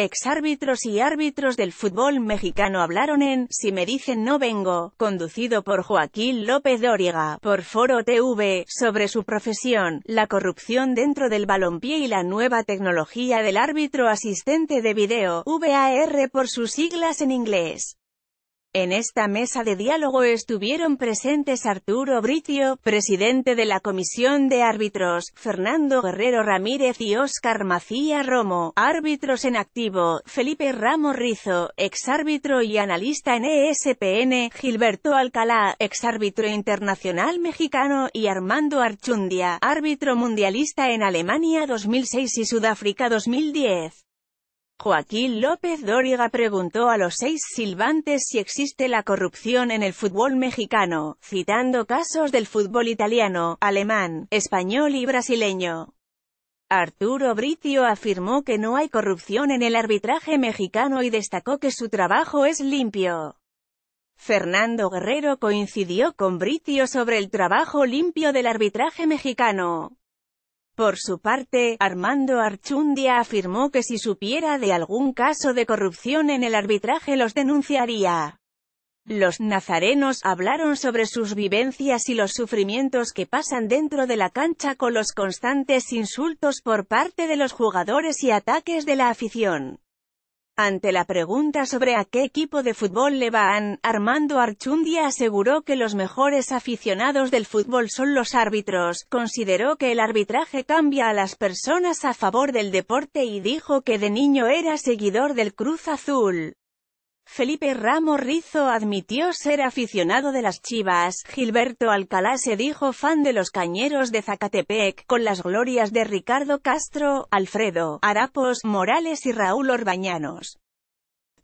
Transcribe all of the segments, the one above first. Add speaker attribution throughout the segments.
Speaker 1: Exárbitros árbitros y árbitros del fútbol mexicano hablaron en Si me dicen no vengo, conducido por Joaquín López Dóriga, por Foro TV, sobre su profesión, la corrupción dentro del balompié y la nueva tecnología del árbitro asistente de video, VAR por sus siglas en inglés. En esta mesa de diálogo estuvieron presentes Arturo Bricio, presidente de la Comisión de Árbitros, Fernando Guerrero Ramírez y Óscar Macía Romo, árbitros en activo, Felipe Ramos Rizo, exárbitro y analista en ESPN, Gilberto Alcalá, exárbitro internacional mexicano y Armando Archundia, árbitro mundialista en Alemania 2006 y Sudáfrica 2010. Joaquín López Dóriga preguntó a los seis silbantes si existe la corrupción en el fútbol mexicano, citando casos del fútbol italiano, alemán, español y brasileño. Arturo Britio afirmó que no hay corrupción en el arbitraje mexicano y destacó que su trabajo es limpio. Fernando Guerrero coincidió con Britio sobre el trabajo limpio del arbitraje mexicano. Por su parte, Armando Archundia afirmó que si supiera de algún caso de corrupción en el arbitraje los denunciaría. Los nazarenos hablaron sobre sus vivencias y los sufrimientos que pasan dentro de la cancha con los constantes insultos por parte de los jugadores y ataques de la afición. Ante la pregunta sobre a qué equipo de fútbol le van, Armando Archundia aseguró que los mejores aficionados del fútbol son los árbitros, consideró que el arbitraje cambia a las personas a favor del deporte y dijo que de niño era seguidor del Cruz Azul. Felipe Ramos Rizo admitió ser aficionado de las Chivas, Gilberto Alcalá se dijo fan de los cañeros de Zacatepec, con las glorias de Ricardo Castro, Alfredo, Arapos, Morales y Raúl Orbañanos.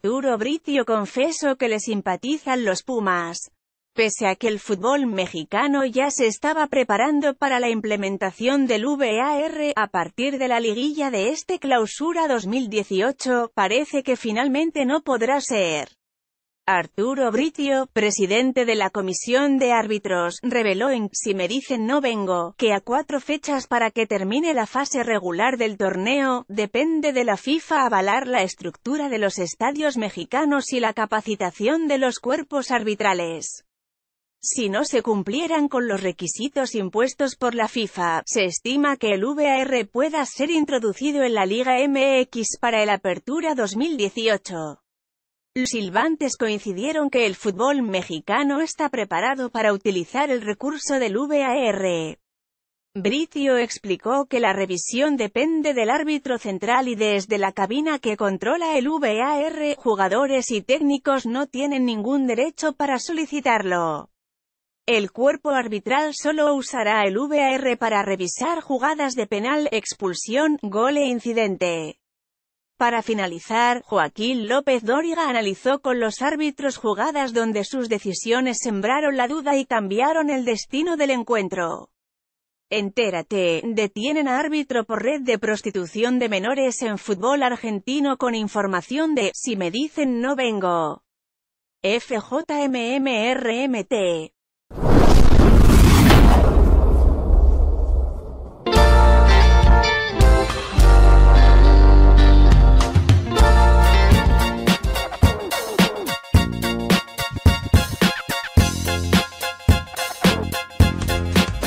Speaker 1: Duro Britio confesó que le simpatizan los Pumas. Pese a que el fútbol mexicano ya se estaba preparando para la implementación del VAR, a partir de la liguilla de este clausura 2018, parece que finalmente no podrá ser. Arturo Britio, presidente de la Comisión de Árbitros, reveló en Si me dicen no vengo, que a cuatro fechas para que termine la fase regular del torneo, depende de la FIFA avalar la estructura de los estadios mexicanos y la capacitación de los cuerpos arbitrales. Si no se cumplieran con los requisitos impuestos por la FIFA, se estima que el VAR pueda ser introducido en la Liga MX para el Apertura 2018. Los silbantes coincidieron que el fútbol mexicano está preparado para utilizar el recurso del VAR. Britio explicó que la revisión depende del árbitro central y desde la cabina que controla el VAR, jugadores y técnicos no tienen ningún derecho para solicitarlo. El cuerpo arbitral solo usará el VAR para revisar jugadas de penal, expulsión, gol e incidente. Para finalizar, Joaquín López Dóriga analizó con los árbitros jugadas donde sus decisiones sembraron la duda y cambiaron el destino del encuentro. Entérate, detienen a árbitro por red de prostitución de menores en fútbol argentino con información de «Si me dicen no vengo». FJMMRMT